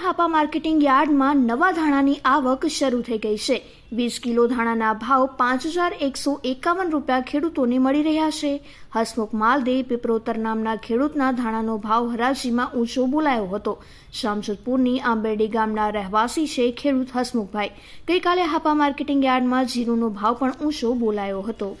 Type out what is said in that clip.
Hapa marketing યાર્ડમાં નવા ધાણાની આવક શરૂ થઈ ગઈ છે વીસ કિલો ધાણાના ભાવ પાંચ હજાર એકસો એકાવન રૂપિયા ખેડૂતોને મળી રહ્યા છે હસમુખ માલદે પીપરોતર નામના ખેડૂતના ધાણાનો ભાવ હરાજીમાં ઊંચો બોલાયો હતો શામસુદપુરની આંબેડી ગામના રહેવાસી છે ખેડૂત હસમુખભાઈ ગઈકાલે હાપા માર્કેટિંગ યાર્ડમાં જીરુનો ભાવ પણ ઊંચો બોલાયો હતો